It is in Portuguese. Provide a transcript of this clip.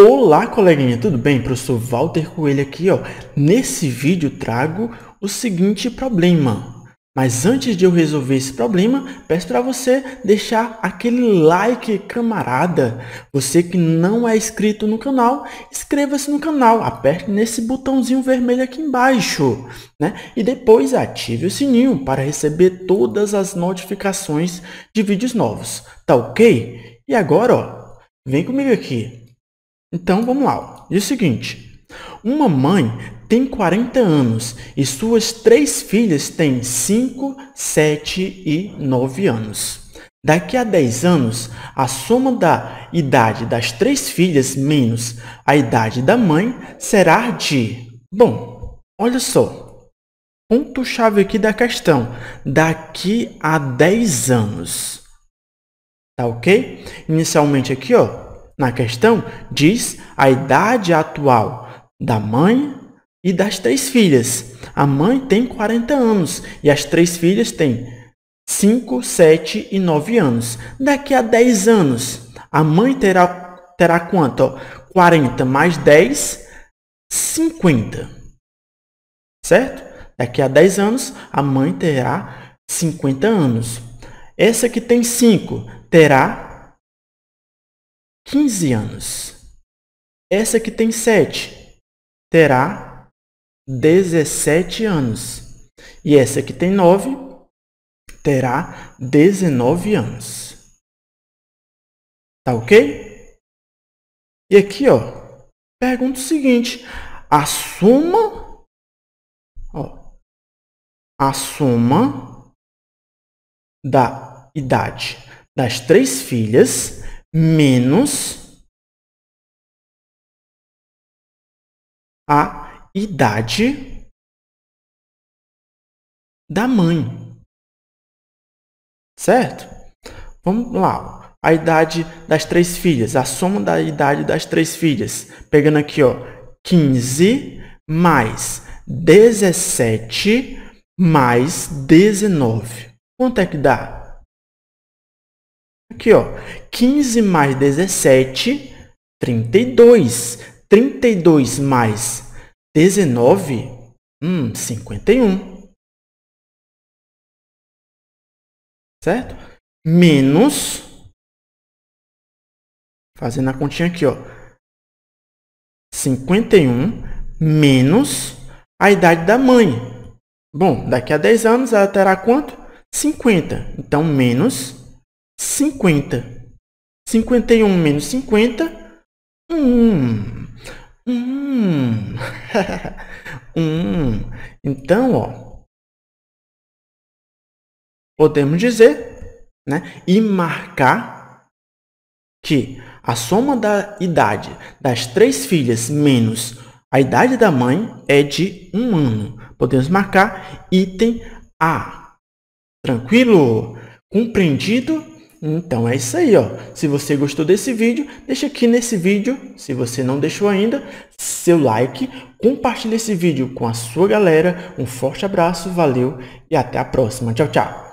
Olá, coleguinha, tudo bem? Professor Walter Coelho aqui, ó. Nesse vídeo trago o seguinte problema. Mas antes de eu resolver esse problema, peço para você deixar aquele like, camarada. Você que não é inscrito no canal, inscreva-se no canal, aperte nesse botãozinho vermelho aqui embaixo, né? E depois ative o sininho para receber todas as notificações de vídeos novos, tá OK? E agora, ó, vem comigo aqui. Então vamos lá. Diz o seguinte: uma mãe tem 40 anos e suas três filhas têm 5, 7 e 9 anos. Daqui a 10 anos, a soma da idade das três filhas menos a idade da mãe será de. Bom, olha só. Ponto-chave aqui da questão. Daqui a 10 anos. Tá ok? Inicialmente aqui, ó, na questão, diz a idade atual da mãe e das três filhas. A mãe tem 40 anos e as três filhas têm 5, 7 e 9 anos. Daqui a 10 anos, a mãe terá, terá quanto? 40 mais 10, 50. Certo? Daqui a 10 anos, a mãe terá 50 anos. Essa que tem 5 terá 15 anos. Essa que tem 7 terá 17 anos. E essa que tem 9 terá 19 anos. Tá ok? E aqui, ó, pergunta o seguinte: a soma a soma da idade das três filhas menos a idade da mãe. Certo? Vamos lá. A idade das três filhas, a soma da idade das três filhas, pegando aqui, ó, 15 mais 17 mais 19. Quanto é que dá? Aqui, ó, 15 mais 17, 32. 32 mais 19, hum, 51. Certo? Menos, fazendo a continha aqui, ó, 51 menos a idade da mãe. Bom, daqui a 10 anos ela terá quanto? 50. Então, menos 50. 51 menos 50. Hum. Hum. hum. Então, ó. Podemos dizer, né? E marcar que a soma da idade das três filhas menos a idade da mãe é de um ano. Podemos marcar item A. Tranquilo? Compreendido? Então é isso aí, ó. Se você gostou desse vídeo, deixa aqui nesse vídeo, se você não deixou ainda, seu like, compartilhe esse vídeo com a sua galera. Um forte abraço, valeu e até a próxima. Tchau, tchau.